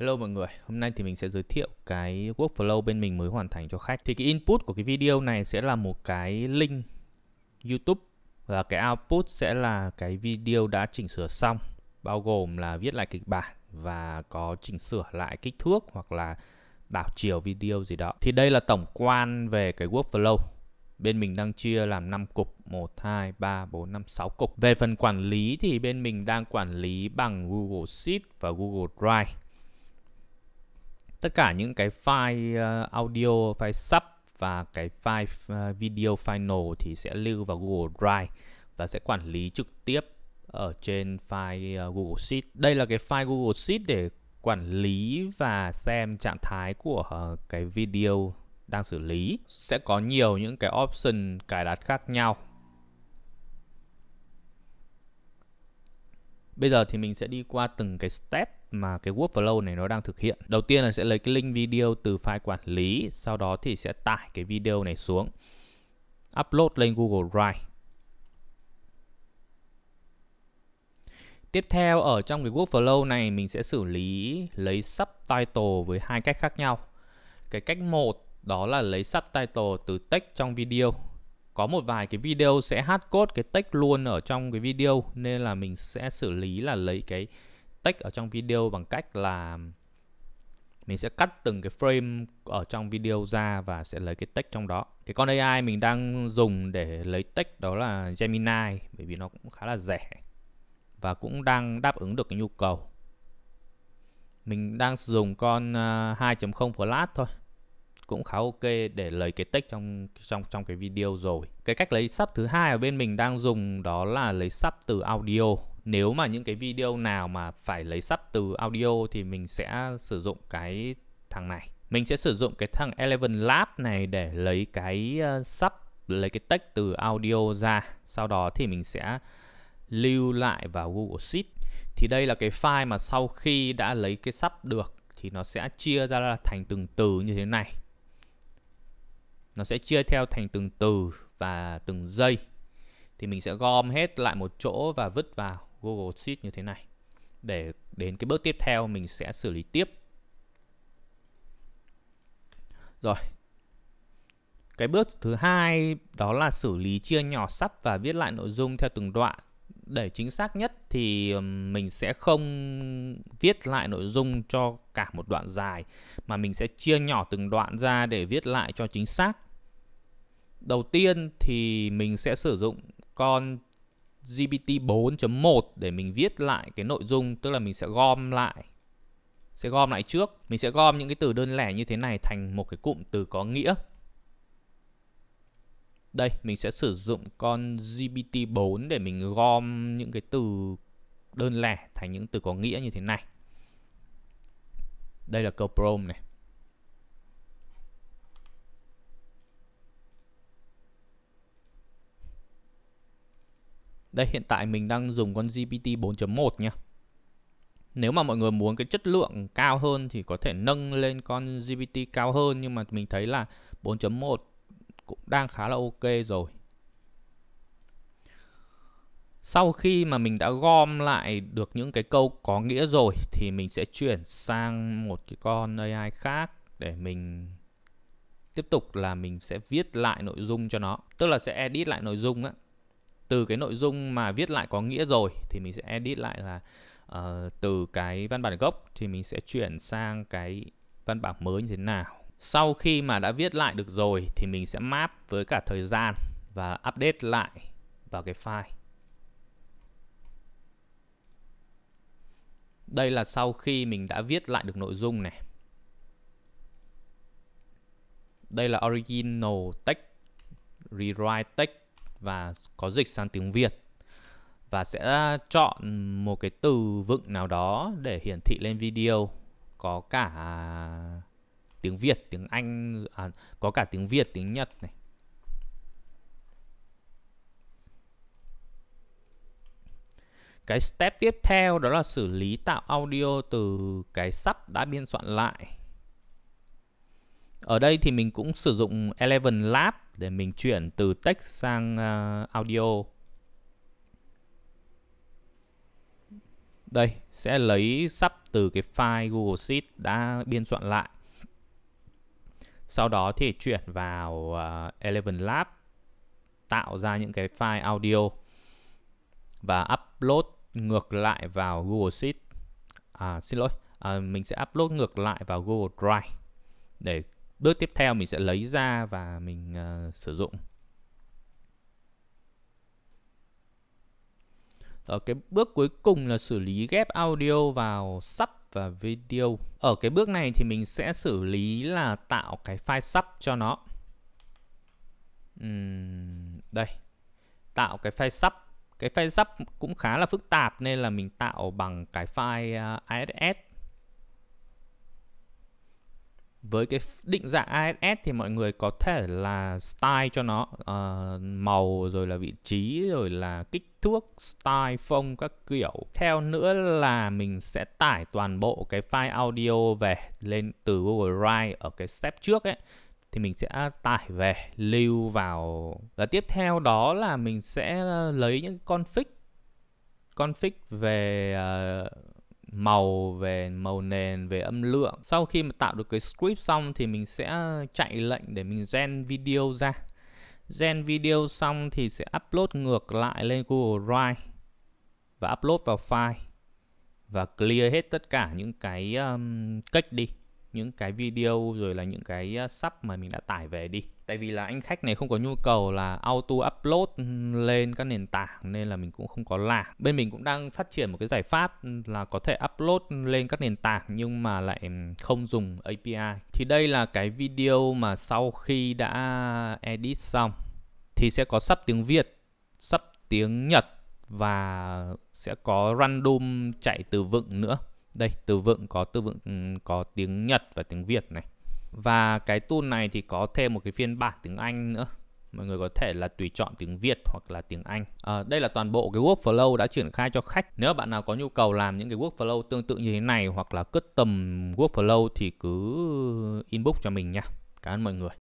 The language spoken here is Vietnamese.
Hello mọi người, hôm nay thì mình sẽ giới thiệu cái workflow bên mình mới hoàn thành cho khách. Thì cái input của cái video này sẽ là một cái link YouTube và cái output sẽ là cái video đã chỉnh sửa xong, bao gồm là viết lại kịch bản và có chỉnh sửa lại kích thước hoặc là đảo chiều video gì đó. Thì đây là tổng quan về cái workflow. Bên mình đang chia làm 5 cục 1, 2, 3, 4, 5, 6 cục Về phần quản lý thì bên mình đang quản lý bằng Google Sheet và Google Drive tất cả những cái file ờ, audio, file sub và cái file ờ, video final thì sẽ lưu vào Google Drive và sẽ quản lý trực tiếp ở trên file ờ, Google Sheet. Đây là cái file Google Sheet để quản lý và xem trạng thái của cái video đang xử lý. Sẽ có nhiều những cái option cài đặt khác nhau Bây giờ thì mình sẽ đi qua từng cái step mà cái workflow này nó đang thực hiện. Đầu tiên là sẽ lấy cái link video từ file quản lý, sau đó thì sẽ tải cái video này xuống. Upload lên Google Drive. Tiếp theo ở trong cái workflow này mình sẽ xử lý lấy subtitle với hai cách khác nhau. Cái cách một đó là lấy subtitle từ text trong video có một vài cái video sẽ hát code cái text luôn ở trong cái video nên là mình sẽ xử lý là lấy cái text ở trong video bằng cách là mình sẽ cắt từng cái frame ở trong video ra và sẽ lấy cái text trong đó. Cái con AI mình đang dùng để lấy text đó là Gemini bởi vì nó cũng khá là rẻ và cũng đang đáp ứng được cái nhu cầu. Mình đang dùng con 2.0 à, Flash thôi cũng khá ok để lấy cái text trong trong trong cái video rồi. Cái cách lấy sub thứ hai ở bên mình đang dùng đó là lấy sub từ audio. Nếu mà những cái video nào mà phải lấy sub từ audio thì mình sẽ sử dụng cái thằng này. Mình sẽ sử dụng cái thằng Eleven Lab này để lấy cái ờ, sub lấy cái text từ audio ra. Sau đó thì mình sẽ lưu lại vào Google Sheet. Thì đây là cái file mà sau khi đã lấy cái sub được thì nó sẽ chia ra thành từng từ như thế này nó sẽ chia theo thành từng từ và từng giây thì mình sẽ gom hết lại một chỗ và vứt vào Google Sheet như thế này để đến cái bước tiếp theo mình sẽ xử lý tiếp rồi cái bước thứ hai đó là xử lý chia nhỏ sắp và viết lại nội dung theo từng đoạn để chính xác nhất thì mình sẽ không viết lại nội dung cho cả một đoạn dài mà mình sẽ chia nhỏ từng đoạn ra để viết lại cho chính xác Đầu tiên thì mình sẽ sử dụng con GPT 4.1 để mình viết lại cái nội dung, tức là mình sẽ gom lại sẽ gom lại trước, mình sẽ gom những cái từ đơn lẻ như thế này thành một cái cụm từ có nghĩa. Đây, mình sẽ sử dụng con GPT4 để mình gom những cái từ đơn lẻ thành những từ có nghĩa như thế này. Đây là câu prompt này. Đây hiện tại mình đang dùng con GPT 4.1 nha. Nếu mà mọi người muốn cái chất lượng cao hơn thì có thể nâng lên con GPT cao hơn nhưng mà mình thấy là 4.1 cũng đang khá là ok rồi. Sau khi mà mình đã gom lại được những cái câu có nghĩa rồi thì mình sẽ chuyển sang một cái con AI khác để mình tiếp tục là mình sẽ viết lại nội dung cho nó, tức là sẽ edit lại nội dung á từ cái nội dung mà viết lại có nghĩa rồi thì mình sẽ edit lại là uh, từ cái văn bản gốc thì mình sẽ chuyển sang cái văn bản mới như thế nào sau khi mà đã viết lại được rồi thì mình sẽ map với cả thời gian và update lại vào cái file đây là sau khi mình đã viết lại được nội dung này đây là original text rewrite text và có dịch sang tiếng Việt và sẽ à, chọn một cái từ vựng nào đó để hiển thị lên video có cả tiếng Việt, tiếng Anh à, có cả tiếng Việt, tiếng Nhật này. Cái step tiếp theo đó là xử lý tạo audio từ cái sắp đã biên soạn lại. Ở đây thì mình cũng sử dụng Eleven Lab để mình chuyển từ text sang uh, audio. Đây, sẽ lấy sắp từ cái file Google Sheet đã biên soạn lại. Sau đó thì chuyển vào uh, Eleven Lab tạo ra những cái file audio và upload ngược lại vào Google Sheet. À, xin lỗi, à, mình sẽ upload ngược lại vào Google Drive để bước tiếp theo mình sẽ lấy ra và mình uh, sử dụng Ở cái bước cuối cùng là xử lý ghép audio vào sub và video. Ở cái bước này thì mình sẽ xử lý là tạo cái file sub cho nó. Uhm, đây. Tạo cái file sub. Cái file sub cũng khá là phức tạp nên là mình tạo bằng cái file uh, ờ, ASS với cái định dạng ASS thì mọi người có thể là style cho nó uh, màu rồi là vị trí rồi là kích thước style phông các kiểu theo nữa là mình sẽ tải toàn bộ cái file audio về lên từ Google Drive ở cái step trước ấy thì mình sẽ tải về lưu vào và tiếp theo đó là mình sẽ ờ, lấy những config config về uh, màu về màu nền về âm lượng sau khi mà tạo được cái script xong thì mình sẽ chạy lệnh để mình gen video ra gen video xong thì sẽ upload ngược lại lên Google Drive và upload vào file và clear hết tất cả những cái um, cách đi những cái video rồi là những cái uh, sub mà mình đã tải về đi tại vì là anh khách này không có nhu cầu là auto upload lên các nền tảng nên là mình cũng không có làm bên mình cũng đang phát triển một cái giải pháp là có thể upload lên các nền tảng nhưng mà lại không dùng API thì đây là cái video mà sau khi đã edit xong thì sẽ có sắp tiếng Việt sắp tiếng Nhật và sẽ có random chạy từ vựng nữa đây từ vựng có từ vựng có tiếng Nhật và tiếng Việt này và cái tool này thì có thêm một cái phiên bản tiếng Anh nữa mọi người có thể là tùy chọn tiếng Việt hoặc là tiếng Anh. À, đây là toàn bộ cái workflow đã triển khai cho khách. Nếu bạn nào có nhu cầu làm những cái workflow tương tự như thế này hoặc là custom workflow thì cứ inbox cho mình nha. Cảm ơn mọi người.